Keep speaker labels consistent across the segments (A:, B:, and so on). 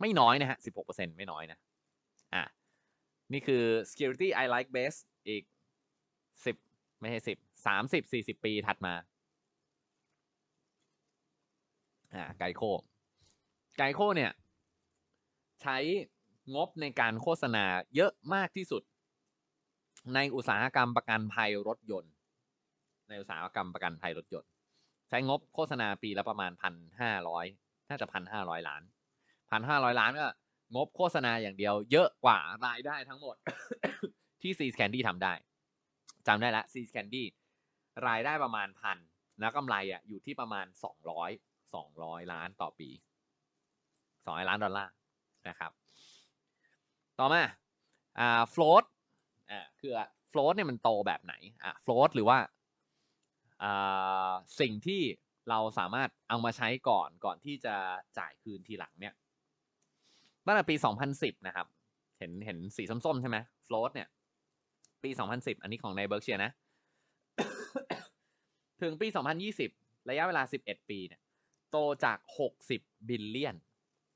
A: ไม่น้อยนะฮะ 16%ไม่น้อยนะ อ่ะนี่คือ security I like best อีก 10 ไม่ใช่ 10 30 40 ปีถัดมา อ่า ไกโคไกโคเนี่ย ใช้งบในการโฆษณาเยอะมากที่สุด ในอุตสาหกรรมประกันภัยรถยนต์ ในอุตสาหกรรมประกันภัยรถยนต์ ใช้งบโฆษณาปีละประมาณพันห้าร้อยน่าจะพันห้าร้อยล้านพันห้าร้อยล้านก็งบโฆษณาอย่างเดียวเยอะกว่ารายได้ทั้งหมดที่ซีสแคนดี้ทำได้จำได้ละซีสแคนดี้รายได้ประมาณพันแล้วกำไรอ่ะอยู่ที่ประมาณสองร้อยสองร้อยล้านต่อปีสองร้อยล้านดอลลาร์นะครับ ต่อมาอ่าโฟลตอ่าคือโฟลตเนี่ยมันโตแบบไหนอ่าโฟลตหรือว่าอ่าสิ่งที่เราสามารถเอามาใช้ก่อนก่อนที่จะจ่ายคืนทีหลังเนี่ยตั้งแต่ปี 2010 นะครับ เห็น เห็นสีส้มๆ ใช่ไหมโฟลตเนี่ย ปี 2010 อันนี้ของในเบิร์กเชียนะ ถึงปี 2020 ระยะเวลา 11 ปี เนี่ย โตจาก 60บิลเลียน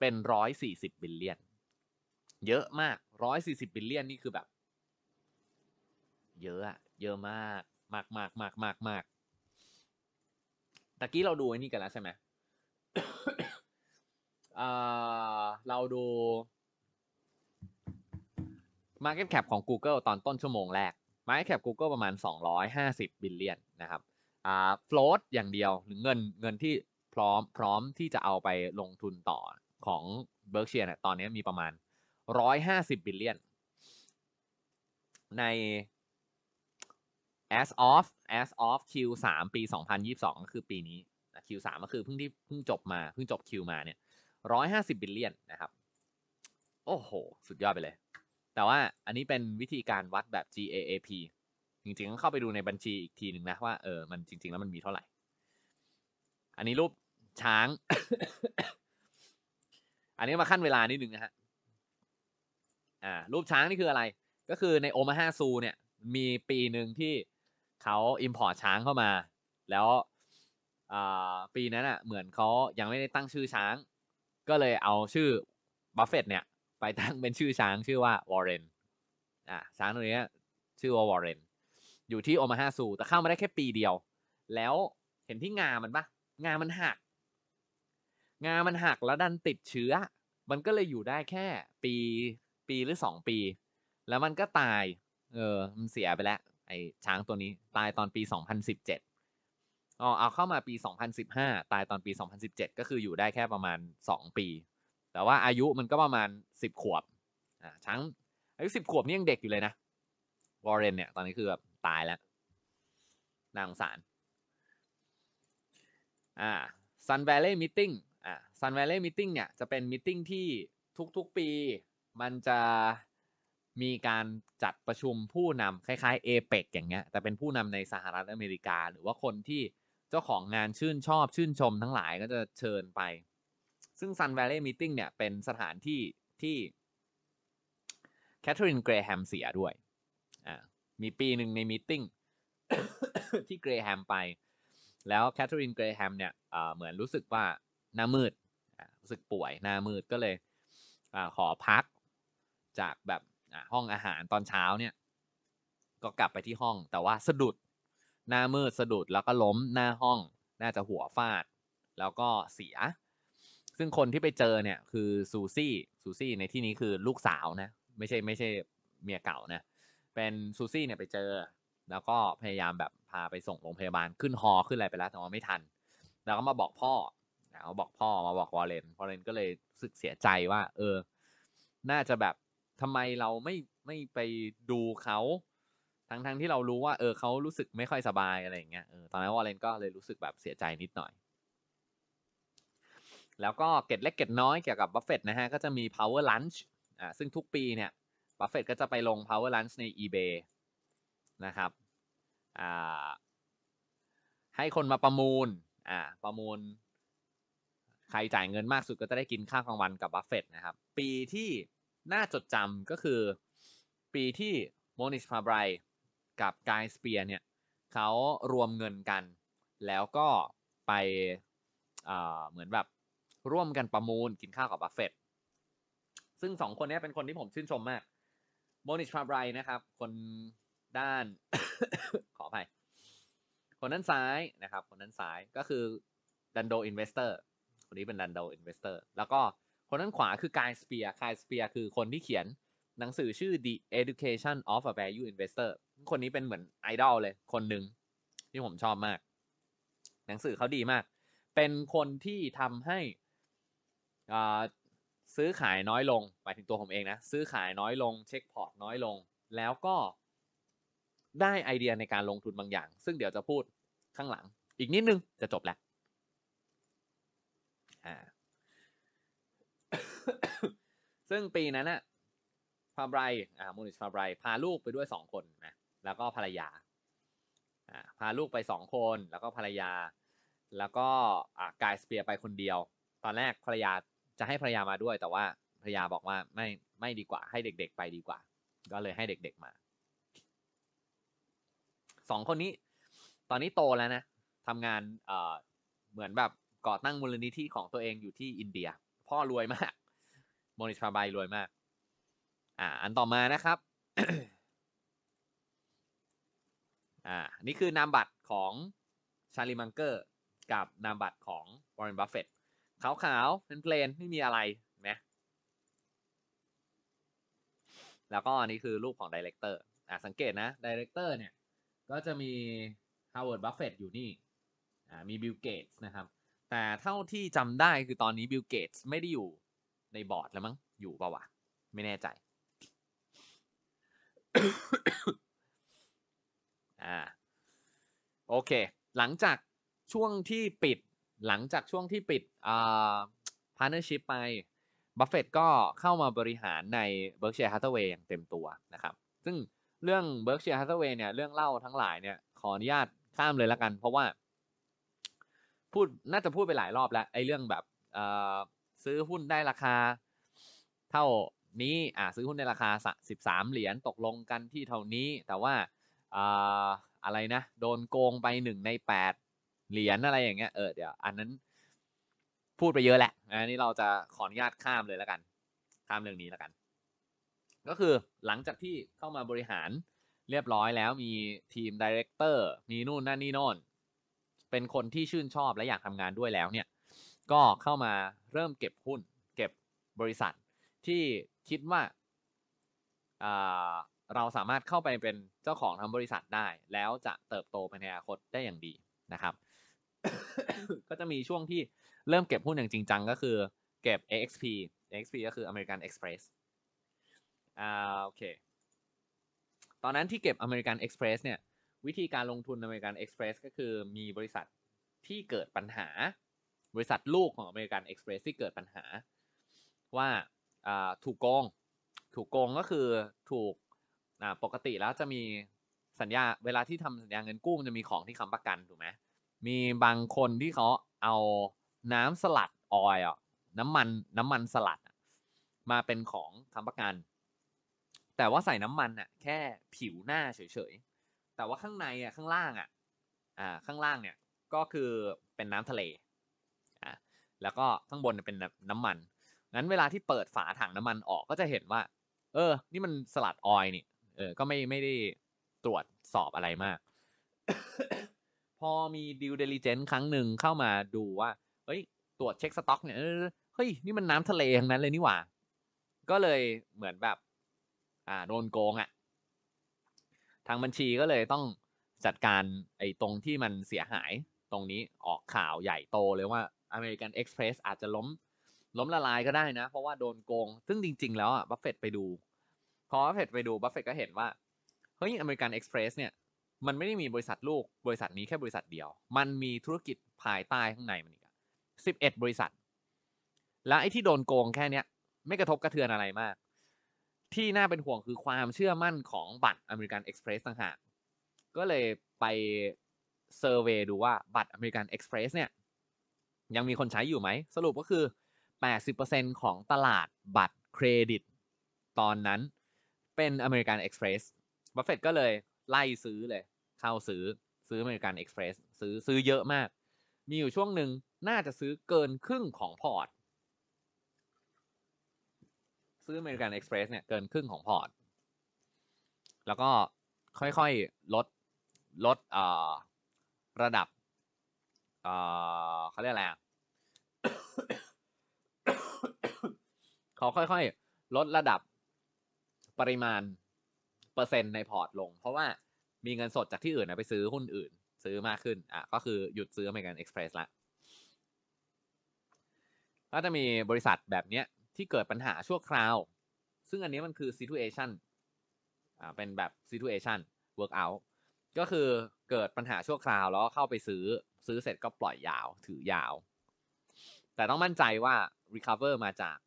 A: เป็น 140บิลเลียน เยอะมาก 140บิลเลียนนี่คือแบบ เยอะอะเยอะมาก มาก มาก มาก มาก มากตะกี้เราดูไอ้นี่กันแล้วใช่ไหมเราดู Market Cap ของ Google ตอนต้นชั่วโมงแรก Market Cap Google ประมาณ 250 บิลเลียนนะครับอ่า f l o a อย่างเดียวหรือเงินเงินที่พร้อมพร้อมที่จะเอาไปลงทุนต่อของ Berkshire เนี่ยตอนนี้มีประมาณ 150 บิลเลียน ใน as of as of Q3 ปี 2022 ก็คือปีนี้ Q3 ก็คือเพิ่งที่เพิ่งจบมาเพิ่งจบ Q มาเนี่ย150บิลเลียนนะครับ โอ้โห สุดยอดไปเลย แต่ว่าอันนี้เป็นวิธีการวัดแบบ GAAP จริงๆต้องเข้าไปดูในบัญชีอีกทีหนึ่งนะ ว่าเออมันจริงๆแล้วมันมีเท่าไหร่ อันนี้รูปช้าง อันนี้มาขั้นเวลานิดหนึ่งนะฮะอ่า รูปช้างนี่คืออะไร ก็คือในโอมาฮาซูเนี่ย มีปีหนึ่งที่เขาอิมพอร์ตช้างเข้ามา แล้วปีนั้นอ่ะ เหมือนเขายังไม่ได้ตั้งชื่อช้างก็เลยเอาชื่อบัฟเฟตเนี่ย ไปตั้งเป็นชื่อช้างชื่อว่าวอร์เรน อ่ะช้างตัวนี้ชื่อว่าวอร์เรนอยู่ที่โอมาฮาซูแต่เข้ามาได้แค่ปีเดียว แล้วเห็นที่งามันปะงามันหัก งามันหักแล้วดันติดเชื้อ มันก็เลยอยู่ได้แค่ปีปีหรือสองปี แล้วมันก็ตายเออมันเสียไปแล้วไอช้างตัวนี้ตายตอนปีสองพันสิบเจ็ดอ๋อเอาเข้ามาปี 2015 ตายตอนปี 2017 ก็คืออยู่ได้แค่ประมาณ 2 ปี แต่ว่าอายุมันก็ประมาณ 10 ขวบ อ่า ช้างอายุ 10 ขวบนี่ยังเด็กอยู่เลยนะ วอร์เรนเนี่ยตอนนี้คือแบบตายแล้ว นางสารอ่าซันแวลเล่มิทติ้งอ่าซันแวลเล่มิทติ้งเนี่ยจะเป็นมิทติ้งที่ทุกๆปี มันจะมีการจัดประชุมผู้นำคล้ายๆเอเปกอย่างเงี้ย แต่เป็นผู้นำในสหรัฐอเมริกา หรือว่าคนที่เจ้าของงานชื่นชอบชื่นชมทั้งหลายก็จะเชิญไป ซึ่ง Sun Valley Meeting เนี่ย เป็นสถานที่ที่แคทเธอรีนเกรแฮมเสียด้วย อ่า มีปีหนึ่งในมีติ้งที่เกรแฮมไป แล้วแคทเธอรีนเกรแฮมเนี่ยเหมือนรู้สึกว่าหน้ามืด รู้สึกป่วยหน้ามืดก็เลยอขอพักจากแบบห้องอาหารตอนเช้าเนี่ย ก็กลับไปที่ห้องแต่ว่าสะดุดหน้ามืดสะดุดแล้วก็ล้มหน้าห้องน่าจะหัวฟาดแล้วก็เสีย ซึ่งคนที่ไปเจอเนี่ย คือซูซี่ซูซี่ในที่นี้คือลูกสาวนะไม่ใช่ไม่ใช่เมียเก่านะเป็นซูซี่เนี่ยไปเจอ แล้วก็พยายามแบบพาไปส่งโรงพยาบาลขึ้นฮอขึ้นอะไรไปแล้วแต่ว่าไม่ทัน แล้วก็มาบอกพ่อล้าบอกพ่อมาบอกวอลเลนวอลเลนก็เลยสึกเสียใจว่า เออ น่าจะแบบทำไมเราไม่ไม่ไปดูเขาทั้งทที่เรารู้ว่า เออเขารู้สึกไม่ค่อยสบายอะไรอย่างเงี้ย เออ ตอนนั้นวอลเลนก็เลยรู้สึกแบบเสียใจนิดหน่อย แล้วก็เก็ดเล็กเก็ดน้อยเกี่ยวกับบัฟเฟตนะฮะ ก็จะมี power lunch อ่า ซึ่งทุกปีเนี่ยบัฟเฟตก็จะไปลง power lunch ใน eBay นะครับ อ่า ให้คนมาประมูล อ่า ประมูล ใครจ่ายเงินมากสุดก็จะได้กินข้าวกลางวันกับบัฟเฟตนะครับ ปีที่น่าจดจำก็คือปีที่โมนิชพาไบร์กับกายสเปียร์เนี่ย เขารวมเงินกัน แล้วก็ไปเหมือนแบบ ร่วมกันประมูลกินข้าวกับบัฟเฟตซึ่งสองคนนี้เป็นคนที่ผมชื่นชมมาก โมนิชพาไบรนะครับ คนด้านขออภัย คนด้านซ้ายนะครับ คนด้านซ้ายก็คือดันโดอินเวสเตอร์ คนนี้เป็นดันโดอินเวสเตอร์ แล้วก็คนด้านขวาคือกายสเปียร์กายสเปียร์คือคนที่เขียนหนังสือชื่อ The Education of a Value Investor คนนี้เป็นเหมือนไอดอลเลย คนหนึ่งที่ผมชอบมาก หนังสือเขาดีมาก เป็นคนที่ทำให้ซื้อขายน้อยลงหมายถึงตัวผมเองนะ ซื้อขายน้อยลงเช็คพอร์ตน้อยลง แล้วก็ได้ไอเดียในการลงทุนบางอย่าง ซึ่งเดี๋ยวจะพูดข้างหลัง อีกนิดนึงจะจบแล้วซึ่งปีนั้นนะฟาไบรมูนิชฟาไบรพาลูกไปด้วยสองคนนะแล้วก็ภรรยา พาลูกไปสองคนแล้วก็ภรรยา แล้วก็กายสเปียร์ไปคนเดียว ตอนแรกภรรยาจะให้ภรรยามาด้วย แต่ว่าภรรยาบอกว่าไม่ไม่ดีกว่าให้เด็ก ๆไปดีกว่า ก็เลยให้เด็กๆมา สองคนนี้ ตอนนี้โตแล้วนะ ทำงานเหมือนแบบก่อตั้งมูลนิธิของตัวเองอยู่ที่อินเดีย พ่อรวยมากโมนิชพาบายรวยมากอ่าอันต่อมานะครับอ่านี่คือนามบัตรของชาลีมังเกอร์กับนามบัตรของวอร์เรนบัฟเฟตขาวๆเป็นเพลนไม่มีอะไรนะแล้วก็อันนี้คือรูปของดีเลกเตอร์อ่าสังเกตนะดีเลกเตอร์เนี่ยก็จะมีฮาวเวิร์ดบัฟเฟตอยู่นี่อ่ามีบิลเกตส์นะครับ แต่เท่าที่จำได้คือตอนนี้บิลเกตส์ไม่ได้อยู่ในบอร์ดแล้วมั้งอยู่ปะวะ ไม่แน่ใจอ่า โอเค หลังจากช่วงที่ปิด หลังจากช่วงที่ปิดอ่าพาร์เนอร์ชิพไปบัฟเฟตก็เข้ามาบริหารในเบิร์กเชียร์ฮัตเทเวย์อย่างเต็มตัวนะครับ ซึ่งเรื่องเบิร์กเชียร์ฮัตเทเวย์เนี่ยเรื่องเล่าทั้งหลายเนี่ยขออนุญาตข้ามเลยละกัน เพราะว่า พูดน่าจะพูดไปหลายรอบแล้วไอ้เรื่องแบบซื้อหุ้นได้ราคาเท่านี้อ่าซื้อหุ้นในราคาสิบสามเหรียญตกลงกันที่เท่านี้แต่ว่าอะไรนะ โดนโกงไปหนึ่งในแปดเหรียญอะไรอย่างเงี้ยเออเดี๋ยวอันนั้นพูดไปเยอะแหละอันนี้เราจะขออนุญาตข้ามเลยแล้วกัน ข้ามเรื่องนี้แล้วกัน ก็คือหลังจากที่เข้ามาบริหารเรียบร้อยแล้วมีทีมดีเรคเตอร์ มีนู่นนั่นนี่โน่นเป็นคนที่ชื่นชอบและอยากทำงานด้วยแล้วเนี่ยก็เข้ามาเริ่มเก็บหุ้นเก็บบริษัทที่คิดว่าเราสามารถเข้าไปเป็นเจ้าของทำบริษัทได้ แล้วจะเติบโตไปในอนาคตได้อย่างดีนะครับ ก็จะมีช่วงที่เริ่มเก็บหุ้นอย่างจริงจังก็คือ เก็บ AXP AXP ก็คือ American Express อ่าโอเค ตอนนั้นที่เก็บ American Express เนี่ย วิธีการลงทุน American Express ก็คือมีบริษัทที่เกิดปัญหา บริษัทลูกของ American Express ที่เกิดปัญหาว่าถูกโกง ถูกโกงก็คือถูกอ่าปกติแล้วจะมีสัญญาเวลาที่ทำสัญญาเงินกู้มันจะมีของที่ค้าประกันถูกไหมมีบางคนที่เขาเอาน้ำสลัดออยล์น้ำมันน้ำมันสลัดมาเป็นของค้าประกัน แต่ว่าใส่น้ำมันอ่ะแค่ผิวหน้าเฉยๆแต่ว่าข้างในอ่ะข้างล่างอะอ่าข้างล่างเนี่ยก็คือเป็นน้ำทะเลอ่าแล้วก็ข้างบนเป็นน้ำมันงั้นเวลาที่เปิดฝาถังน้ำมันออกก็จะเห็นว่า เออ นี่มันสลัดออยนี่เออก็ไม่ไม่ได้ตรวจสอบอะไรมาก พอมีดิวเดลิเจนต์ครั้งหนึ่งเข้ามาดูว่า เฮ้ย ตรวจเช็คสต็อกเนี่ย เฮ้ย นี่มันน้ำทะเลทั้งนั้นเลยนี่หว่า ก็เลยเหมือนแบบอ่าโดนโกงอะ่ะทางบัญชีก็เลยต้องจัดการไอ้ตรงที่มันเสียหายตรงนี้ออกข่าวใหญ่โตเลยว่าอริกันเอ็กซ์เพรสอาจจะล้ม ล้มละลายก็ได้นะ เพราะว่าโดนโกง ซึ่งจริง ๆ แล้วอ่ะบัฟเฟตไปดูพอบัฟเฟตไปดูบัฟเฟตก็เห็นว่าเฮ้ย อเมริกันเอ็กซ์เพรสเนี่ยมันไม่ได้มีบริษัทลูกบริษัทนี้แค่บริษัทเดียว มันมีธุรกิจภายใต้ข้างในมันอีกสิบเอ็ดบริษัท และไอ้ที่โดนโกงแค่เนี้ยไม่กระทบกระเทือนอะไรมาก ที่น่าเป็นห่วงคือความเชื่อมั่นของบัตรอเมริกันเอ็กซ์เพรสต่างหากก็เลยไปเซอร์เวยดูว่าบัตรอเมริกันเอ็กซ์เพรสเนี่ยยังมีคนใช้อยู่ไหมสรุปก็คือ 80%ของตลาดบัตรเครดิต ตอนนั้นเป็นอเมริกันเอ็กซ์เพรส บัฟเฟตก็เลยไล่ซื้อเลย เข้าซื้อซื้ออเมริกันเอ็กซ์เพรสซื้อซื้อเยอะมาก มีอยู่ช่วงหนึ่งน่าจะซื้อเกินครึ่งของพอร์ต ซื้ออเมริกันเอ็กซ์เพรสเนี่ยเกินครึ่งของพอร์ต แล้วก็ค่อยๆลด ลดอ่ระดับเขาเรียกอะไรอ่เขาค่อยๆลดระดับปริมาณเปอร์เซ็นต์ในพอร์ตลง เพราะว่ามีเงินสดจากที่อื่นนะไปซื้อหุ้นอื่น ซื้อมากขึ้นอ่ะก็คือหยุดซื้อเมกันเอ็กซ์เพรสละก็จะมีบริษัทแบบเนี้ยที่เกิดปัญหาชั่วคราว ซึ่งอันนี้มันคือซีทูเอชันอ่าเป็นแบบทูเอชันเวิร์กอัลก็คือเกิดปัญหาชั่วคราว แล้วเข้าไปซื้อซื้อเสร็จก็ปล่อยยาวถือยาว แต่ต้องมั่นใจว่า recover มาจาก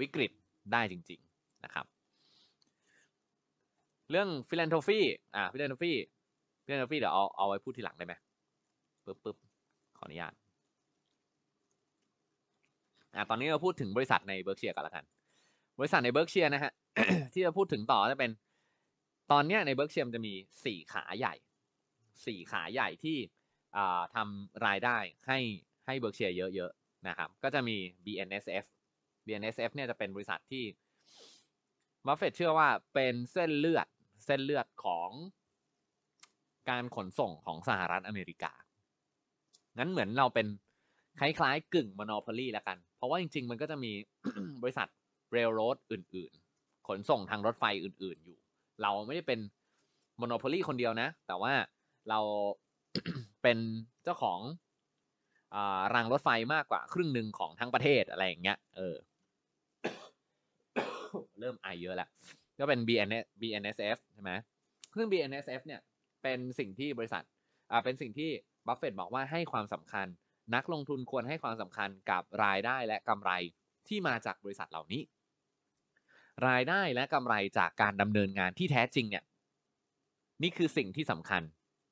A: วิกฤตได้จริงๆ นะครับ เรื่องฟิลันโทฟีอ่าฟิลันโทฟีฟิลันโทฟีเดี๋ยวเอาเอาไว้พูดทีหลังได้ไหมปึ๊บปึ๊บขออนุญาตอ่าตอนนี้เราพูดถึงบริษัทในเบิร์กเชียร์กันละกัน บริษัทในเบิร์กเชียร์นะฮะที่จะพูดถึงต่อจะเป็นตอนนี้ในเบิร์กเชียมจะมีสี่ขาใหญ่สี่ขาใหญ่ที่ทำรายได้ให้ให้เบิร์กเชียร์เยอะๆนะครับก็จะมี BNSF BNSF เนี่ยจะเป็นบริษัทที่บัฟเฟตเชื่อว่าเป็นเส้นเลือดเส้นเลือดของการขนส่งของสหรัฐอเมริกา งั้นเหมือนเราเป็นคล้ายๆกึ่งมอนอพอลีแล้วกัน เพราะว่าจริง ๆ มันก็จะมีบริษัทเรลโรดอื่นๆ ขนส่งทางรถไฟอื่นๆอยู่ เราไม่ได้เป็นมอนอพอลีคนเดียวนะ แต่ว่าเราเป็นเจ้าของรางรถไฟมากกว่าครึ่งหนึ่งของทั้งประเทศอะไรอย่างเงี้ย เออเริ่มไอเยอะละก็เป็น BNS BNSF ใช่ไหมซึ่ง BNSF เนี่ย เป็นสิ่งที่บริษัท อ่า เป็นสิ่งที่บัฟเฟตบอกว่าให้ความสำคัญ นักลงทุนควรให้ความสำคัญกับรายได้และกำไรที่มาจากบริษัทเหล่านี้ รายได้และกำไรจากการดำเนินงานที่แท้จริงเนี่ย นี่คือสิ่งที่สำคัญ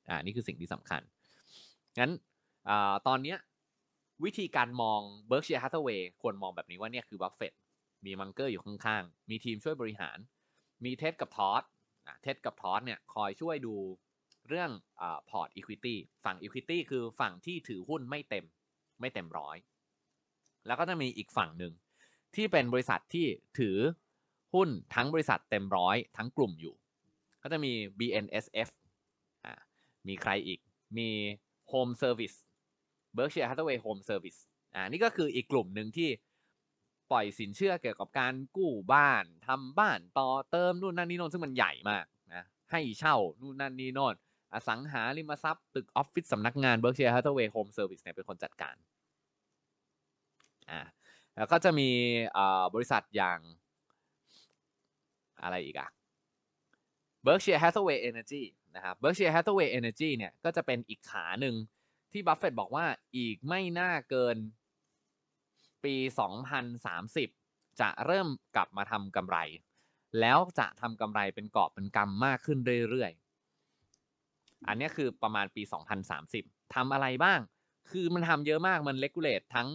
A: อ่า นี่คือสิ่งที่สำคัญ งั้น อ่า ตอนเนี้ย วิธีการมอง Berkshire Hathaway ควรมองแบบนี้ว่าเนี่ยคือบัฟเฟตมีมังเกอร์อยู่ข้างๆ มีทีมช่วยบริหาร มีเท็ดกับทอสเท็ดกับทอสเนี่ยคอยช่วยดูเรื่องพอร์ตอีควิตี้ฝั่งอีควิตี้คือฝั่งที่ถือหุ้นไม่เต็มไม่เต็มร้อย แล้วก็จะมีอีกฝั่งหนึ่งที่เป็นบริษัทที่ถือหุ้นทั้งบริษัทเต็มร้อย ทั้งกลุ่มอยู่ ก็จะมี BNSF มีใครอีกมี Home Service Berkshire Hathaway Home Service อ่านี่ก็คืออีกกลุ่มหนึ่งที่ปล่อยสินเชื่อเกี่ยวกับการกู้บ้านทำบ้านต่อเติมนู่นนั่นนี่โน่นซึ่งมันใหญ่มากนะให้เช่านู่นนั่นนี่โน่นอสังหาริมทรัพย์ตึกออฟฟิศสำนักงานเบิร์กเชียร์ฮัตเทเวย์โฮมเซอร์วิสเนี่ยเป็นคนจัดการอ่าแล้วก็จะมีบริษัทอย่างอะไรอีกอะ Berkshire Hathaway Energy นะครับ Berkshire Hathaway Energy เนี่ยก็จะเป็นอีกขาหนึ่งที่บัฟเฟตบอกว่าอีกไม่น่าเกินปี 2030 จะเริ่มกลับมาทำกำไร แล้วจะทำกำไรเป็นกอบเป็นกำมากขึ้นเรื่อยๆ อันนี้คือประมาณปี 2030ทำอะไรบ้าง คือมันทำเยอะมาก มันเลกูเลตทั้ง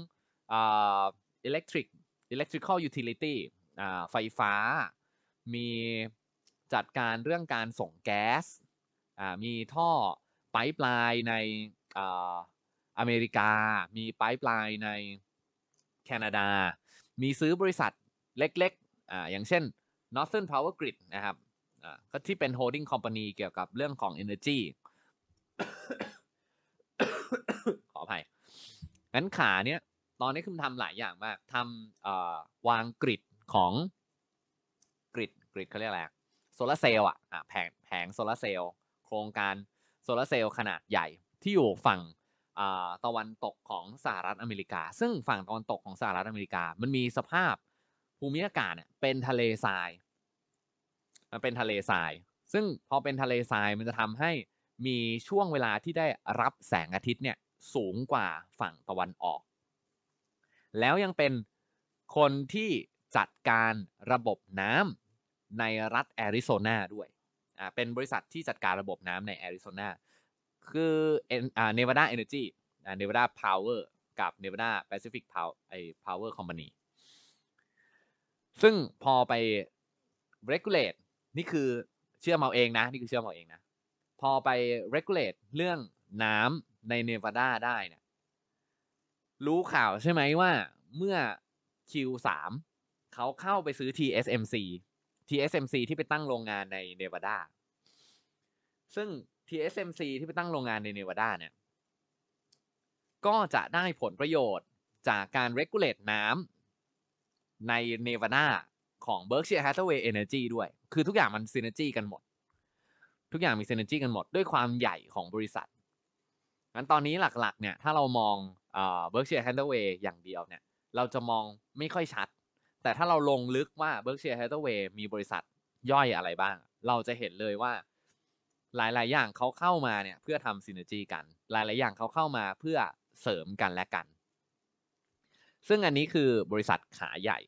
A: อิเล็กทริก อิเล็กทริคอลยูทิลิตี้ไฟฟ้า มีจัดการเรื่องการส่งแก๊สมีท่อไปป์ไลน์ในอเมริกา มีไปป์ไลน์ในแคนาดา มีซื้อบริษัทเล็กๆอ่าอย่างเช่น Northern Power Grid นะครับอ่าก็ที่เป็น holding company เกี่ยวกับเรื่องของ energy ขออภัย งั้นขาเนี้ย ตอนนี้คุณทำหลายอย่างมากทำวางกริดของกริดกริดเขาเรียกอะไรโซลาเซลล์อ่ะแผงแผงโซลาเซลล์โครงการโซลาเซลล์ขนาดใหญ่ที่อยู่ฝั่งตะวันตกของสหรัฐอเมริกา ซึ่งฝั่งตะวันตกของสหรัฐอเมริกามันมีสภาพภูมิอากาศเนี่ยเป็นทะเลทราย มันเป็นทะเลทราย ซึ่งพอเป็นทะเลทรายมันจะทำให้มีช่วงเวลาที่ได้รับแสงอาทิตย์เนี่ย สูงกว่าฝั่งตะวันออก แล้วยังเป็นคนที่จัดการระบบน้ำในรัฐแอริโซนาด้วยอ่าเป็นบริษัทที่จัดการระบบน้ำในแอริโซนาคือเอนอวาดาเอเนอรอ่าเนวาดาพาวเวอร์กับเนวาดาแปซิฟิกพาวไอพาวเวอร์คอมพานีซึ่งพอไป regulate นี่คือเชื่อมเอาเองนะนี่คือเชื่อมเอาเองนะ พอไป regulate เรื่องน้ำในเนวาดาได้เนี่ยรู้ข่าวใช่ไหมว่าเมื่อ Q3 เขาเข้าไปซื้อ TSMC TSMC ที่ไปตั้งโรงงานในเนวาดาซึ่ง TSMC ที่ไปตั้งโรงงานในเนวาดาเนี่ย ก็จะได้ผลประโยชน์จากการ regulate น้ำในเนวาดาของ Berkshire Hathaway Energy ด้วย คือทุกอย่างมันซีนเนจีกันหมด ทุกอย่างมีซีนเนจีกันหมดด้วยความใหญ่ของบริษัท งั้นตอนนี้หลักๆเนี่ยถ้าเรามอง Berkshire Hathaway อย่างเดียวเนี่ยเราจะมองไม่ค่อยชัด แต่ถ้าเราลงลึกว่า b e r k s ก i r e Hathaway มีบริษัทย่อยอะไรบ้าง เราจะเห็นเลยว่าหลายๆอย่างเขาเข้ามาเนี่ยเพื่อทำซินเนจีกัน หลายๆอย่างเขาเข้ามาเพื่อเสริมกันและกัน ซึ่งอันนี้คือบริษัทขาใหญ่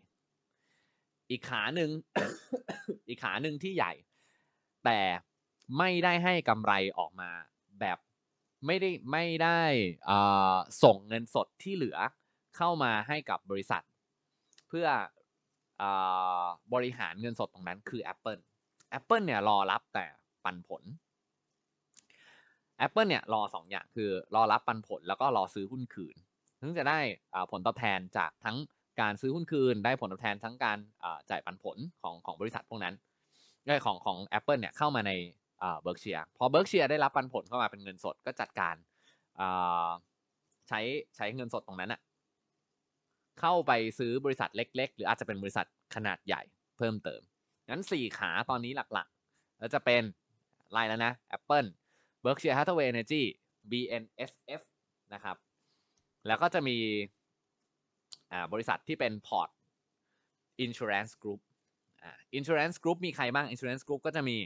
A: อีกขาหนึ่งอีกขาหนึ่งที่ใหญ่ แต่ไม่ได้ให้กำไรออกมาแบบ ไม่ได้ไม่ได้ส่งเงินสดที่เหลือเข้ามาให้กับบริษัท เพื่อบริหารเงินสดตรงนั้นคือ Apple Apple เนี่ยรอรับแต่ปันผล Apple เนี่ยรอ2อย่างคือรอรับปันผลแล้วก็รอซื้อหุ้นคืนซึ่งจะได้ผลตอบแทนจากทั้งการซื้อหุ้นคืน ได้ผลตอบแทนทั้งการจ่ายปันผลของของบริษัทพวกนั้นไของของ Apple เนี่ยเข้ามาในเบิร์กเชียพอเบิร์กเชียได้รับปันผลเข้ามาเป็นเงินสดก็จัดการใช้ใช้เงินสดตรงนั้นอะเข้าไปซื้อบริษัทเล็ก ๆ หรืออาจจะเป็นบริษัทขนาดใหญ่ เพิ่มเติมงั้น 4 ขาตอนนี้หลักๆจะเป็นไล่แล้วนะ Apple บิร์กเชียร์ฮั a เ a y e n เ r g y BNSF นะครับ แล้วก็จะมีบริษัทที่เป็นพอร์ตอินชู r รนซ์กรุ๊ปอินชูแรนซ์กรุ๊ปมีใครบ้างอินชูแรนซ์กรุ๊ปก็จะมี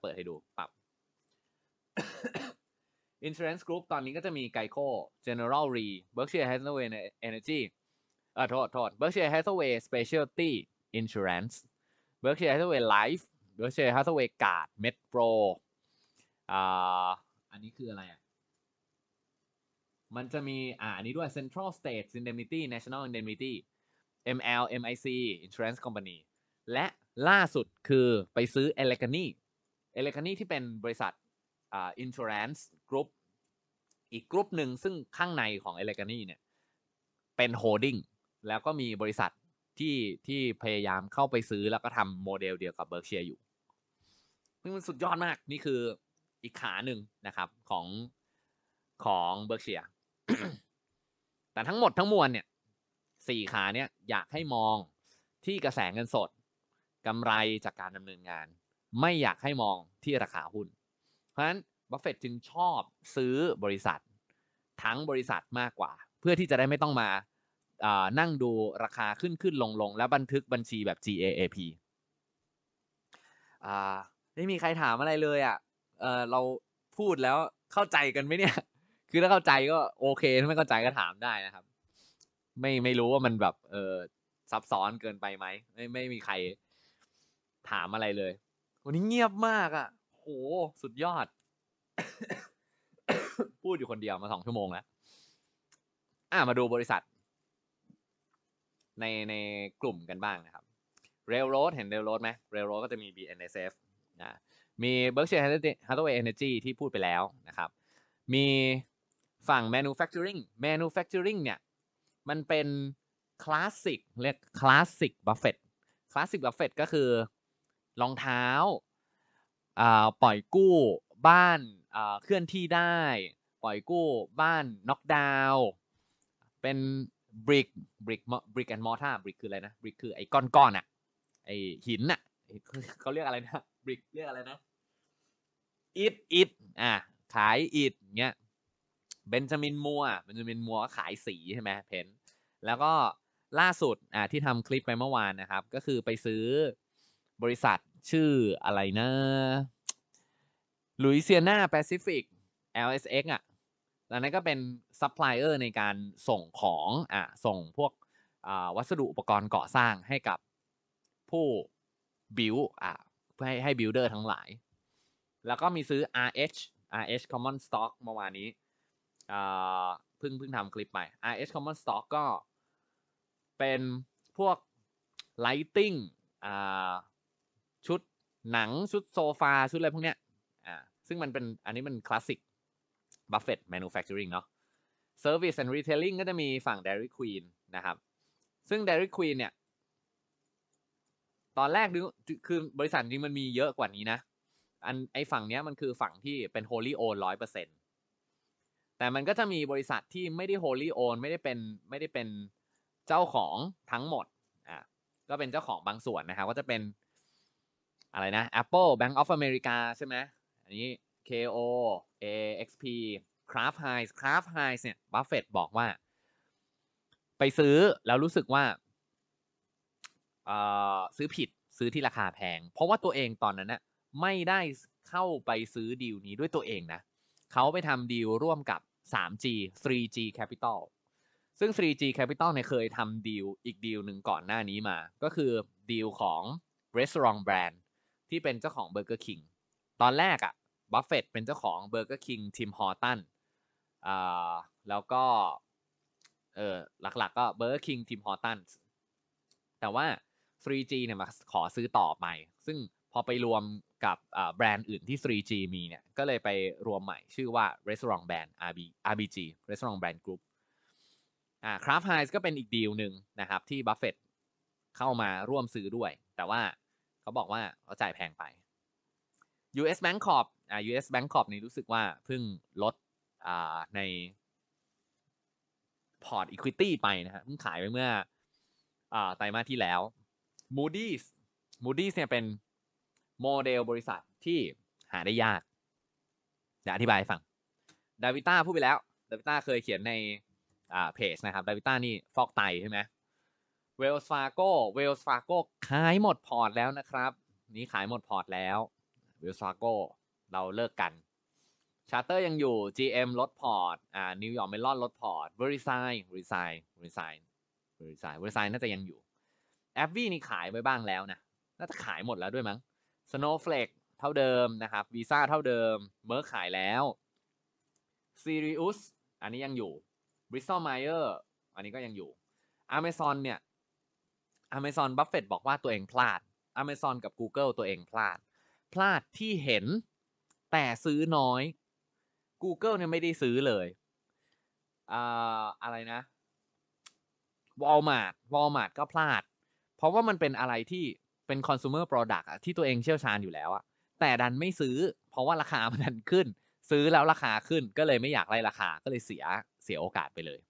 A: เปิดให้ดูปรับอินชูแรนซ์กรุ๊ปตอนนี้ก็จะมีไกโค่เจเนอเรลรีเบิร์กเชียร์ฮัสเวย์เอเนจีเออโทษโทษเบิร์กเชียร์ฮัสเวย์สเปเชียลตี้อินชูแรนซ์เบิร์กเชียร์ฮัสเวย์ไลฟ์เบิร์กเชียร์ฮัสเวย์การ์ดเมดโปรอ่าอันนี้คืออะไรอ่ะมันจะมีอ่าอันนี้ด้วย Central State Indemnity National Indemnity ML MIC Insurance Company และล่าสุดคือไปซื้อ e l e g a n y e l e g a n y ที่เป็นบริษัทอ่า Insurance Group อีกกรุ๊ปหนึ่งซึ่งข้างในของ e l e g a n y เนี่ยเป็น holding แล้วก็มีบริษัทที่ที่พยายามเข้าไปซื้อแล้วก็ทำโมเดลเดียวกับเบ r ร์ h ชียอยู่ซึ่งมันสุดยอดมาก นี่คืออีกขาหนึ่งนะครับของของเบอร์เชียแต่ทั้งหมดทั้งมวลเนี่ยสี่ขาเนี่ยอยากให้มองที่กระแสเงินสดกำไรจากการดำเนินงาน ไม่อยากให้มองที่ราคาหุ้น เพราะฉะนั้นบัฟเฟตจึงชอบซื้อบริษัท ทั้งบริษัทมากกว่า เพื่อที่จะได้ไม่ต้องมานั่งดูราคาขึ้นขึ้นลงลงและบันทึกบัญชีแบบ GAAP ไม่มีใครถามอะไรเลยอะ่ะเออเราพูดแล้วเข้าใจกันไหมเนี่ย คือถ้าเข้าใจก็โอเค ถ้าไม่เข้าใจก็ถามได้นะครับ ไม่ไม่รู้ว่ามันแบบเออซับซ้อนเกินไปไหม ไม่ไม่มีใครถามอะไรเลย วันนี้เงียบมากอะ่ะโหสุดยอด พูดอยู่คนเดียวมาสองชั่วโมงแล้วอ่ะมาดูบริษัท ในในกลุ่มกันบ้างนะครับ เรลโรดเห็นเรลโรดไหมเรลโรดก็จะมี BNSF นะมี Berkshire Hathaway Energy ที่พูดไปแล้วนะครับ มีฝั่ง manufacturing manufacturing เนี่ย มันเป็นคลาสสิก เรียกคลาสสิกบัฟเฟตคลาสสิกบัฟเฟตก็คือรองเท้า ปล่อยกู้บ้าน เคลื่อนที่ได้ ปล่อยกู้บ้านน็อกดาวเป็นบริกบริกบริกแอนมอร์ทาบริกคืออะไรนะบริกคือไอ้ก้อนๆอนอะไอ้หินอะเขาเรียกอะไรนะบริกเรียกอะไรนะ อิดอิดอ่ะ ขายอิดเงี้ย เบนจามินมัว เบนจามินมัวขายสีใช่ไหมเพน แล้วก็ล่าสุด อ่ะ ที่ทำคลิปไปเมื่อวานนะครับ ก็คือไปซื้อบริษัทชื่ออะไรนะลุยเซียนาแปซิฟิก LSX อ่ะตอนนั้นก็เป็นซัพพลายเออร์ในการส่งของ อ่ะ ส่งพวกวัสดุอุปกรณ์ก่อสร้างให้กับผู้ บิวอ่ะเพื่อให้ให้บิลเออร์ทั้งหลาย แล้วก็มีซื้อ RH RH Common Stock เมื่อวานนี้เพิ่งเพิ่งทำคลิปไป RH Common Stock ก็เป็นพวก Lighting ชุดหนัง ชุดโซฟา ชุดอะไรพวกเนี้ย ซึ่งมันเป็นอันนี้มันคลาสสิก Buffett Manufacturing เนาะ Service and Retailing ก็จะมีฝั่ง Dairy Queen นะครับ ซึ่ง Dairy Queen เนี่ยตอนแรกดูคือบริษัทจริงมันมีเยอะกว่านี้นะ อันไอฝั่งเนี้ยมันคือฝั่งที่เป็นโฮลี่โอนร้อยเปอร์เซ็นตแต่มันก็จะมีบริษัทที่ไม่ได้โฮลี่โอนไม่ได้เป็นไม่ได้เป็นเจ้าของทั้งหมดอ่ะก็เป็นเจ้าของบางส่วนนะครับก็จะเป็นอะไรนะ Apple Bank of America ใช่ไหมอันนี้ KO AXP Kraft Heinz Kraft Heinz เนี่ยบัฟเฟตบอกว่า ไปซื้อแล้วรู้สึกว่าซื้อผิดซื้อที่ราคาแพง เพราะว่าตัวเองตอนนั้นนะไม่ได้เข้าไปซื้อดีลนี้ด้วยตัวเองนะเขาไปทำดีลร่วมกับ 3G 3G Capital ซึ่ง 3G Capital เนี่ยเคยทำดีลอีกดีลหนึ่งก่อนหน้านี้มา ก็คือดีลของ Restaurant Brand ที่เป็นเจ้าของ Burger King ตอนแรกอะ่ะบัฟเฟตเป็นเจ้าของ Burger King ทิมฮอตันอ่าแล้วก็เออหลักๆกก็ Burger King ทิมฮอตันแต่ว่า 3G เนี่ยมาขอซื้อต่อใหม่ ซึ่งพอไปรวมกับแบรนด์อื่นที่ 3G มีเนี่ยก็เลยไปรวมใหม่ชื่อว่า Restaurant Brand RB RBG Restaurant Brand Group อ่า Kraft Heinz ก็เป็นอีกดีลหนึ่งนะครับ ที่ Buffett เข้ามาร่วมซื้อด้วย แต่ว่าเขาบอกว่าเขาจ่ายแพงไป US Bank Corp อ่า US Bank Corp นี่รู้สึกว่าเพิ่งลดอ่าในพอร์ตอีควิตี้ไปนะฮะเพิ่งขายไปเมื่อไตรมาสที่แล้ว Moody's Moody's เนี่ยเป็น โมเดลบริษัทที่หาได้ยากเดี๋ยวอธิบายให้ฟังดาวิต้าพูดไปแล้ว ดาวิต้าเคยเขียนในเพจนะครับ ดาวิต้านี่ ฟอกไตใช่ไหมเวลส์ฟาโก้เวลส์ฟาโก้ขายหมดพอร์ตแล้วนะครับ นี่ขายหมดพอร์ตแล้วเวลส์ฟาโก้เราเลิกกัน ชาร์เตอร์ยังอยู่ GM ลดพอร์ต อ่า นิวยอร์กเมลอนลดพอร์ตเวอริาซเวอริาซเวอริาซเวอริาซเวอริายน่าจะยังอยู่แอปวี่นี่ขายไปบ้างแล้วนะน่าจะขายหมดแล้วด้วยมั้ง Snowflake เท่าเดิม นะครับวีซ่าเท่าเดิม เมอร์ขายแล้ว Sirius อันนี้ยังอยู่ Bristol Myers อันนี้ก็ยังอยู่ Amazon เนี่ย Amazon Buffett บอกว่าตัวเองพลาด Amazon กับ Google ตัวเองพลาด พลาดที่เห็นแต่ซื้อน้อย Google เนี่ยไม่ได้ซื้อเลยอ่าอะไรนะ Walmart Walmart ก็พลาดราะว่ามันเป็นอะไรที่เป็นคอน s u m e r product อะที่ตัวเองเชี่ยวชาญอยู่แล้วอะแต่ดันไม่ซื้อ เพราะว่าราคามันดันขึ้น ซื้อแล้วราคาขึ้น ก็เลยไม่อยากไล่ราคา ก็เลยเสีย เสียโอกาสไปเลย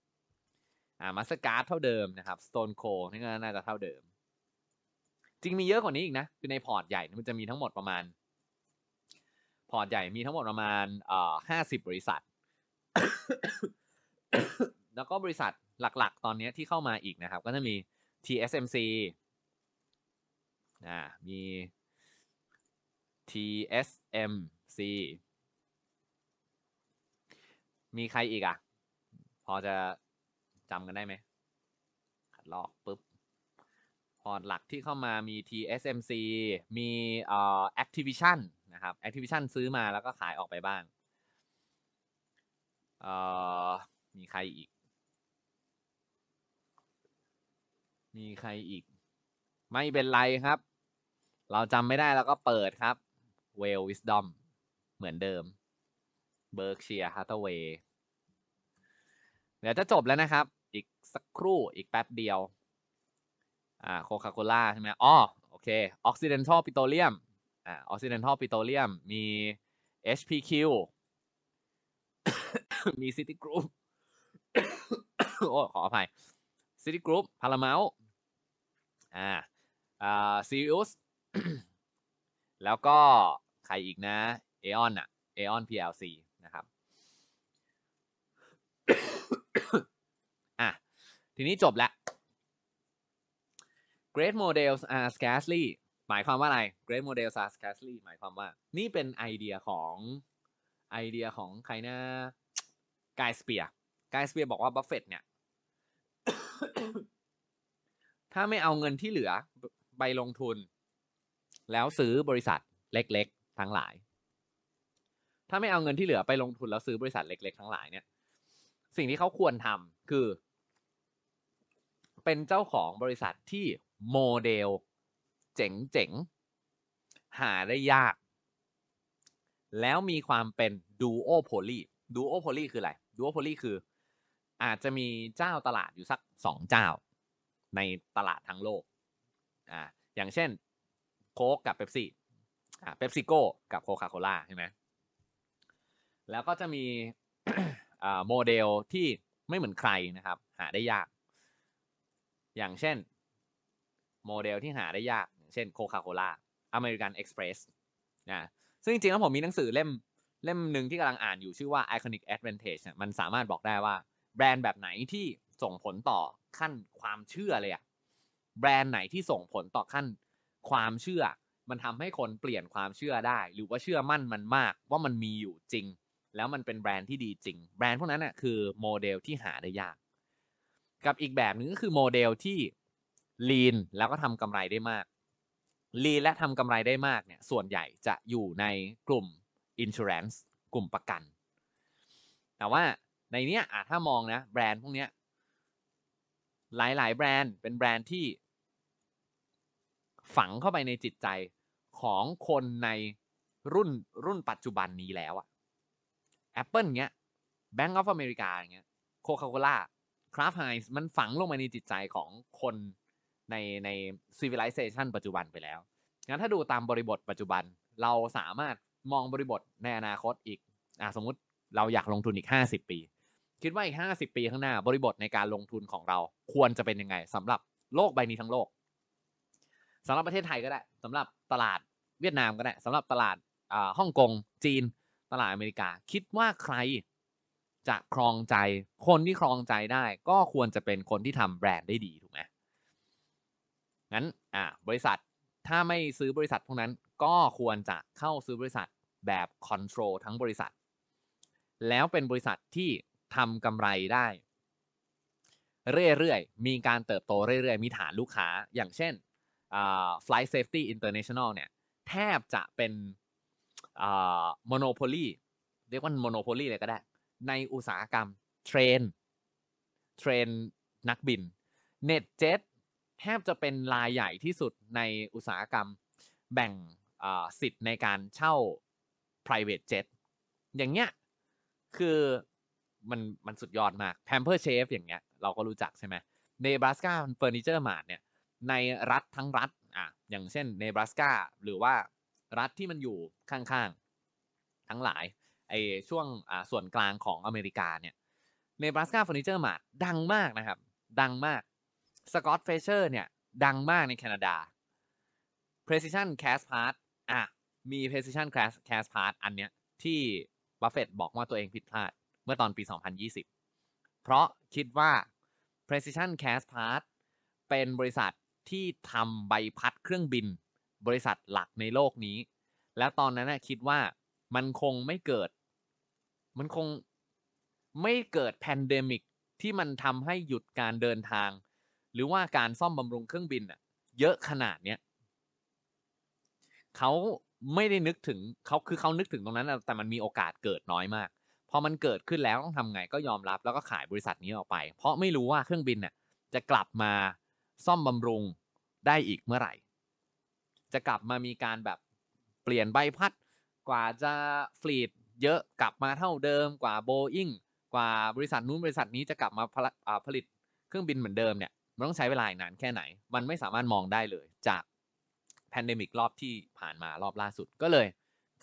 A: อ่ามาสการ์ดเท่าเดิมนะครับสโตนโคนี่ก็น่าจะเท่าเดิม จริงมีเยอะกว่านี้อีกนะ คือในพอร์ตใหญ่ มันจะมีทั้งหมดประมาณ พอร์ตใหญ่มีทั้งหมดประมาณเอ่อห้าสิบบริษัท แล้วก็บริษัทหลัก ๆ ตอนนี้ที่เข้ามาอีกนะครับ ก็จะมี TSMC อ่า มี TSMC มีใครอีกอ่ะ พอจะจำกันได้ไหม ขัดลอกปุ๊บ พอร์ตหลักที่เข้ามามี TSMC มีเอ่อ Activision นะครับ Activision ซื้อมาแล้วก็ขายออกไปบ้าง เอ่อมีใครอีก มีใครอีก ไม่เป็นไรครับเราจำไม่ได้แล้วก็เปิดครับ Well Wisdom เหมือนเดิม Berkshire Hathaway เดี๋ยวจะจบแล้วนะครับ อีกสักครู่อีกแป๊บเดียวอ่าโคคาโคล่าใช่ไหมอ๋อโอเค Occidental Petroleum อ่า Occidental Petroleum มี HPQ มี City Group โอ้ขออภัย City Group p a r a m o u n t อ่าอ่า Sirius แล้วก็ใครอีกนะเอออนอะเอออน PLC นะครับอ่ะทีนี้จบละ Great models are scarcely หมายความว่าอะไร Great models are scarcely หมายความว่า นี่เป็นไอเดียของไอเดียของใครนะกายสเปียร์กายสเปียร์บอกว่าบัฟเฟตเนี่ย ถ้าไม่เอาเงินที่เหลือไปลงทุนแล้วซื้อบริษัทเล็กๆ ทั้งหลาย ถ้าไม่เอาเงินที่เหลือไปลงทุน แล้วซื้อบริษัทเล็ก ๆ ทั้งหลายเนี่ย สิ่งที่เขาควรทำคือ เป็นเจ้าของบริษัทที่โมเดล เจ๋ง ๆ หาได้ยาก แล้วมีความเป็นดูโอโพลี ดูโอโพลีคืออะไร ดูโอโพลีคือ อาจจะมีเจ้าตลาดอยู่สักสองเจ้า ในตลาดทั้งโลก อ่า อย่างเช่นโค้กกับเบปซี่อ่าเบปซิโก้กับโคคาโคล่าใช่ไหม แล้วก็จะมีโมเดลที่ไม่เหมือนใครนะครับ หาได้ยาก อย่างเช่นโมเดลที่หาได้ยาก เช่นโคคาโคล่าอเมริกันเอ็กซ์เพรส นะ ซึ่งจริงๆ แล้วผมมีหนังสือเล่ม เล่มหนึ่งที่กำลังอ่านอยู่ชื่อว่า Iconic Advantage เนี่ยมันสามารถบอกได้ว่าแบรนด์แบบไหนที่ส่งผลต่อขั้นความเชื่อเลยอะแบรนด์ไหนที่ส่งผลต่อขั้นความเชื่อ มันทำให้คนเปลี่ยนความเชื่อได้ หรือว่าเชื่อมั่นมันมากว่ามันมีอยู่จริง แล้วมันเป็นแบรนด์ที่ดีจริง แบรนด์พวกนั้นน่ะคือโมเดลที่หาได้ยาก กับอีกแบบหนึ่งก็คือโมเดลที่ลีนแล้วก็ทำกำไรได้มากลีนและทำกำไรได้มากเนี่ย ส่วนใหญ่จะอยู่ในกลุ่ม insurance กลุ่มประกัน แต่ว่าในเนี้ยถ้ามองนะ แบรนด์พวกเนี้ยหลาย ๆแบรนด์เป็นแบรนด์ที่ฝังเข้าไปในจิตใจของคนในรุ่นรุ่นปัจจุบันนี้แล้วอะแอปเปิลเงี้ยแบงก์ออฟอเมริกาเงี้ยโคคาโคล่าคราฟไฮส์มันฝังลงมาในจิตใจของคนในในซีวิลิเซชันปัจจุบันไปแล้ว งั้นถ้าดูตามบริบทปัจจุบัน เราสามารถมองบริบทในอนาคตอีกอ่ะสมมุติเราอยากลงทุนอีก 50 ปี คิดว่าอีก 50 ปีข้างหน้าบริบทในการลงทุนของเราควรจะเป็นยังไงสำหรับโลกใบนี้ทั้งโลกสำหรับประเทศไทยก็ได้สำหรับตลาดเวียดนามก็ได้สำหรับตลาดฮ่องกงจีนตลาดอเมริกาคิดว่าใครจะครองใจคนที่ครองใจได้ ก็ควรจะเป็นคนที่ทำแบรนด์ได้ดีถูกไหมงั้นอ่าบริษัทถ้าไม่ซื้อบริษัทพวกนั้น ก็ควรจะเข้าซื้อบริษัทแบบคอนโทรลทั้งบริษัท แล้วเป็นบริษัทที่ทำกำไรได้ เรื่อย ๆ มีการเติบโตเรื่อย ๆ มีฐานลูกค้าอย่างเช่น f l เซฟต Safety International เนี่ย แทบจะเป็นมอนโพลีเรียกว่ามอนโพลีเลยก็ได้ ในอุตสาหกรรมเทรนเทรนนักบินเน็ตเจ็ตแทบจะเป็นรายใหญ่ที่สุดในอุตสาหกรรมแบ่งสิทธิ์ในการเช่า private jet อย่างเงี้ยคือมันมันสุดยอดมาก Pamper Chef อย่างเงี้ยเราก็รู้จักใช่ไหม Nebraska Furniture Mart เนี่ยในรัฐทั้งรัฐอ่ะอย่างเช่นเนบราสกาหรือว่ารัฐที่มันอยู่ข้างๆ ทั้งหลายไอช่วงอ่าส่วนกลางของอเมริกา เนี่ยเนบราสกาเฟอร์นิเจอร์มาดังมากนะครับ ดังมาก สกอตเฟเชอร์เนี่ย ดังมากในแคนาดา precision cast part อ่ะ มี precision cast cast part อันเนี้ยที่บัฟเฟตบอกว่าตัวเองผิดพลาดเมื่อตอนปี 2020 เพราะคิดว่า precision cast part เป็นบริษัทที่ทำใบพัดเครื่องบิน บริษัทหลักในโลกนี้ แล้วตอนนั้นนะคิดว่ามันคงไม่เกิด มันคงไม่เกิดแพนเดมิกที่มันทำให้หยุดการเดินทาง หรือว่าการซ่อมบำรุงเครื่องบินอะเยอะขนาดเนี้ยเขาไม่ได้นึกถึงเขาคือเขานึกถึงตรงนั้น แต่มันมีโอกาสเกิดน้อยมากพอมันเกิดขึ้นแล้วต้องทำไงก็ยอมรับแล้วก็ขายบริษัทนี้ออกไป เพราะไม่รู้ว่าเครื่องบินน่ะจะกลับมาซ่อมบำรุงได้อีกเมื่อไหร่ จะกลับมามีการแบบเปลี่ยนใบพัด กว่าจะฟลีดเยอะกลับมาเท่าเดิม กว่าโบอิงกว่าบริษัทนู้นบริษัทนี้จะกลับมาผลิตเครื่องบินเหมือนเดิมเนี่ย มันต้องใช้เวลานานแค่ไหน มันไม่สามารถมองได้เลย จากแพนเดมิกรอบที่ผ่านมารอบล่าสุด ก็เลย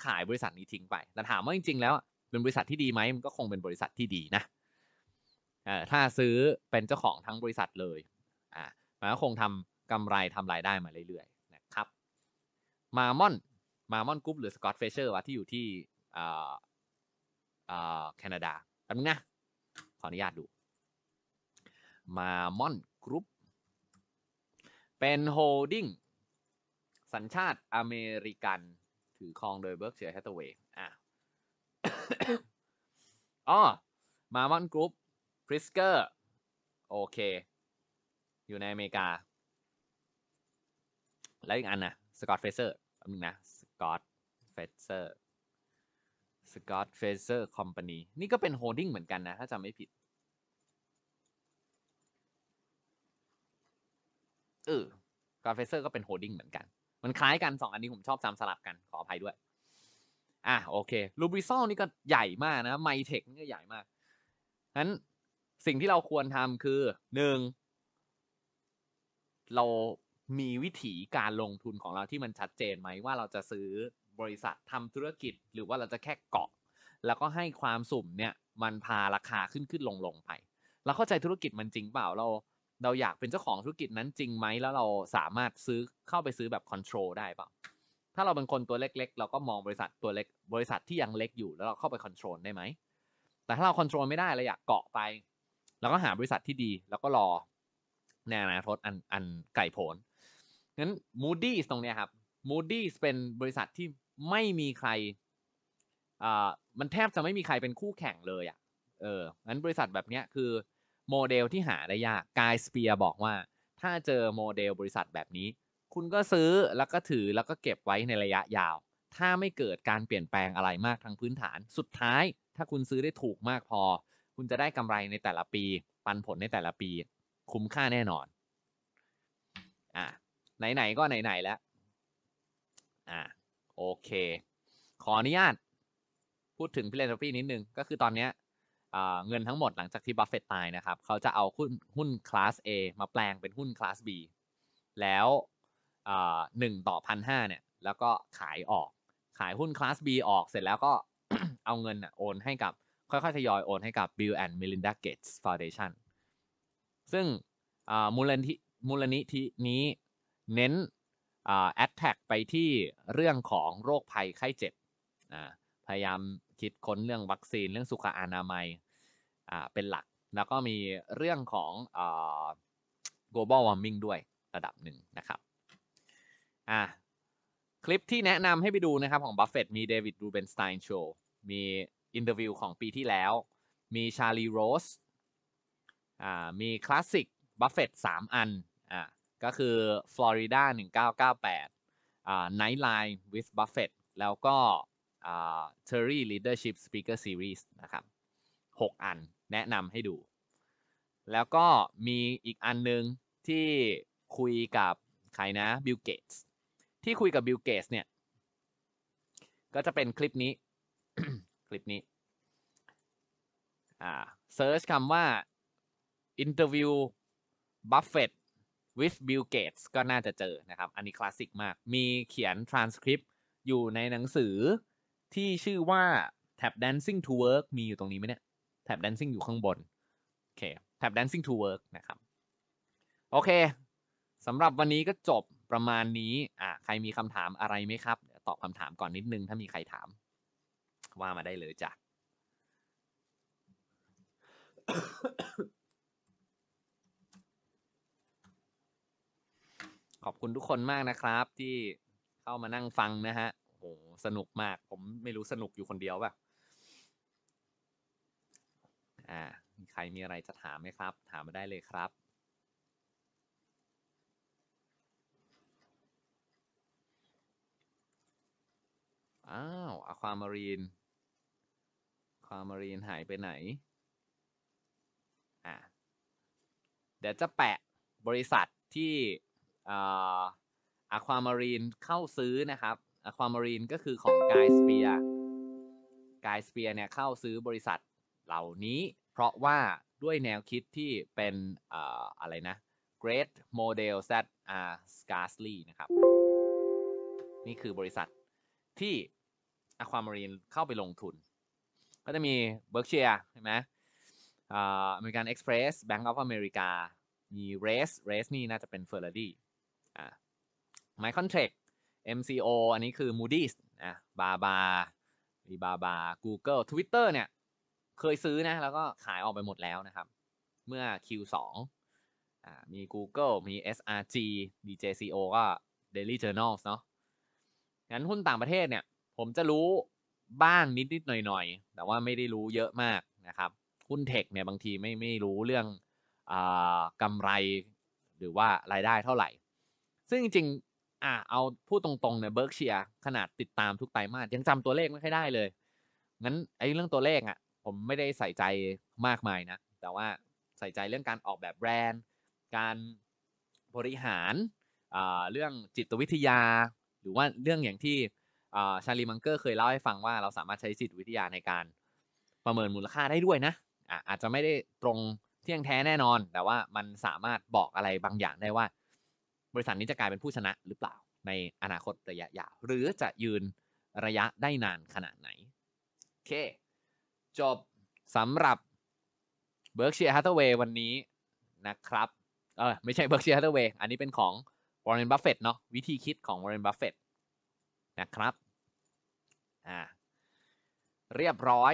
A: ขายบริษัทนี้ทิ้งไป แต่ถามว่าจริงๆแล้วเป็นบริษัทที่ดีไหมมันก็คงเป็นบริษัทที่ดีนะ ถ้าซื้อเป็นเจ้าของทั้งบริษัทเลยมันก็คงทำกำไรทำรายได้มาเรื่อยๆนะครับมามอนมามอนกรุ๊ปหรือสกอตเฟเชอร์วะที่อยู่ที่แคนาดาแป๊บนึงนะขออนุญาตดูมามอนกรุ๊ปเป็นโฮลดิ้งสัญชาติอเมริกันถือครองโดยเบิร์กเชียร์แฮตเวย์อ่ะอ๋อมามอนกรุ๊ปฟริสเกอร์โอเคอยู่ในอเมริกา แล้วอีกอันนะสกอตเฟเซอร์อันนึงนะสกอตเฟเซอร์สกอตเฟเซอร์คอมพานีนี่ก็เป็นโฮลดิ้งเหมือนกันนะถ้าจำไม่ผิดเออสกอตเฟเซอร์ก็เป็นโฮลดิ้งเหมือนกัน มันคล้ายกันสองอันนี้ผมชอบซ้ำสลับกัน ขออภัยด้วย อ่ะโอเคลูบริซอลนี่ก็ใหญ่มากนะไมเทคนี่ก็ใหญ่มากนั้นสิ่งที่เราควรทำคือหนึ่งเรามีวิธีการลงทุนของเราที่มันชัดเจนไหมว่า เราจะซื้อบริษัททำธุรกิจหรือว่าเราจะแค่เกาะ แล้วก็ให้ความสุ่มเนี่ยมันพาราคาขึ้นขึ้นลงลงไปเราเข้าใจธุรกิจมันจริงเปล่า เราเราอยากเป็นเจ้าของธุรกิจนั้นจริงไหมแล้วเราสามารถซื้อเข้าไปซื้อแบบคอนโทรลได้เปล่าถ้าเราเป็นคนตัวเล็กๆ เราก็มองบริษัทตัวเล็กบริษัทที่ยังเล็กอยู่แล้วเราเข้าไปคอนโทรลได้ไหมแต่ถ้าเราคอนโทรลไม่ได้เราอยากเกาะไปเราก็หาบริษัทที่ดีแล้วก็รอในอนาคตอันอันไกลโพ้นงั้น Moody's ตรงเนี้ยครับ Moody's เป็นบริษัทที่ไม่มีใครอ่ามันแทบจะไม่มีใครเป็นคู่แข่งเลยอะ่ะเอองั้นบริษัทแบบเนี้ยคือโมเดลที่หาได้ยากกายสเปียบอกว่า ถ้าเจอโมเดลบริษัทแบบนี้ คุณก็ซื้อแล้วก็ถือแล้วก็เก็บไว้ในระยะยาว ถ้าไม่เกิดการเปลี่ยนแปลงอะไรมากทางพื้นฐาน สุดท้าย ถ้าคุณซื้อได้ถูกมากพอ คุณจะได้กำไรในแต่ละปี ปันผลในแต่ละปีคุ้มค่าแน่นอน อ่ะไหน ๆ ก็ไหน ๆ แล้ว อ่ะโอเค ขออนุญาต พูดถึงพิเลนทอฟีนิดนึง ก็คือตอนเนี้ยเงินทั้งหมดหลังจากที่บัฟเฟตตายนะครับ เขาจะเอาหุ้นหุ้นคลาส A มาแปลงเป็นหุ้นคลาส B แล้วหนึ่งต่อพันห้าเนี่ย แล้วก็ขายออก ขายหุ้นคลาส B ออกเสร็จแล้วก็เอาเงินโอนให้กับค่อย ๆ ทยอยโอนให้กับ Bill and Melinda Gates Foundation ซึ่งมูลนิมูลนิธินี้เน้นแอดแท็กไปที่เรื่องของโรคภัยไข้เจ็บพยายามคิดค้นเรื่องวัคซีนเรื่องสุขอนามัยเป็นหลัก แล้วก็มีเรื่องของ global warming ด้วยระดับหนึ่งนะครับ คลิปที่แนะนำให้ไปดูนะครับของบัฟเฟตมีเดวิดรูเบนสไตน์โชว์ มีอินเตอร์วิวของปีที่แล้ว มีชาลีโรสามีคลาสสิกบัฟเฟตสามอันอ่าก็คือฟลอริดา1998อ่าไนท์ไลน์วิสบัฟเฟตแล้วก็อ่าเทอร์รี่ลีดเดอร์ชิพสปีกเกอร์ซีรีส์นะครับหกอันแนะนำให้ดู แล้วก็มีอีกอันนึงที่คุยกับใครนะบิลเกตส์ที่คุยกับบิลเกตส์เนี่ยก็จะเป็นคลิปนี้คลิปนี้อ่าเซิร์ชคำว่าอินเตอร์วิวบัฟเฟต with Bill Gates ก็น่าจะเจอนะครับ อันนี้คลาสสิกมาก มีเขียนทรานสคริปต์อยู่ในหนังสือ ที่ชื่อว่า Tap Dancing to Work มีอยู่ตรงนี้ไหมเนี่ย Tap Dancing อยู่ข้างบน โอเค Tap Dancing to Work นะครับ โอเคสำหรับวันนี้ก็จบประมาณนี้อ่ะใครมีคำถามอะไรไหมครับตอบคำถามก่อนนิดนึง ถ้ามีใครถามว่ามาได้เลยจ้ะขอบคุณทุกคนมากนะครับที่เข้ามานั่งฟังนะฮะ โห สนุกมาก ผมไม่รู้สนุกอยู่คนเดียวป่ะอ่าใครมีอะไรจะถามไหมครับ ถามมาได้เลยครับ อ้าวอความารีนความารีนหายไปไหน อ่ะเดี๋ยวจะแปะบริษัทที่อะความารีนเข้าซื้อนะครับอะความารีนก็คือของกายสเปียกายสเปียเนี่ยเข้าซื้อบริษัทเหล่านี้ เพราะว่าด้วยแนวคิดที่เป็นอะไรนะ Great Model s that are scarcely นะครับนี่คือบริษัทที่อะความารีนเข้าไปลงทุน ก็จะมีเบิร์กเชียใช่ไหมอเมริกันเอ็กซ์เพรสแบงก์ออฟอเมริกามีเรสเรสนี่น่าจะเป็นเฟอร์รารี่ My Contract MCO อันนี้คือ Moody's อ่ะบาบาลีบาบา Google Twitter เนี่ยเคยซื้อนะแล้วก็ขายออกไปหมดแล้วนะครับ เมื่อ Q2 อ่มี Google มี SRG DJCO ก็ Daily Journals เนาะงั้นหุ้นต่างประเทศเนี่ยผมจะรู้บ้างนิดๆหน่อยๆ แต่ว่าไม่ได้รู้เยอะมากนะครับ หุ้นเทคเนี่ยบางทีไม่ไม่รู้เรื่องกำไรหรือว่ารายได้เท่าไหร่ซึ่งจริงๆอ่าเอาพูดตรงๆ เนี่ยเบิร์กเชียขนาดติดตามทุกไตรมาสยังจำตัวเลขไม่ค่อยได้เลย งั้นไอ้เรื่องตัวเลขอ่ะผมไม่ได้ใส่ใจมากมายนะแต่ว่าใส่ใจเรื่องการออกแบบแบรนด์ การบริหารอ่าเรื่องจิตวิทยา หรือว่าเรื่องอย่างที่ชาลีมังเกอร์เคยเล่าให้ฟังว่าเราสามารถใช้จิตวิทยาในการประเมินมูลค่าได้ด้วยนะอาจจะไม่ได้ตรงเที่ยงแท้แน่นอน แต่ว่ามันสามารถบอกอะไรบางอย่างได้ว่าบริษัทนี้จะกลายเป็นผู้ชนะหรือเปล่าในอนาคตระยะยาวหรือจะยืนระยะได้นานขนาดไหน โอเค จบสำหรับ Berkshire Hathaway วันนี้นะครับเออไม่ใช่ Berkshire Hathaway อันนี้เป็นของ Warren Buffett เนาะวิธีคิดของ Warren Buffett นะครับอ่าเรียบร้อย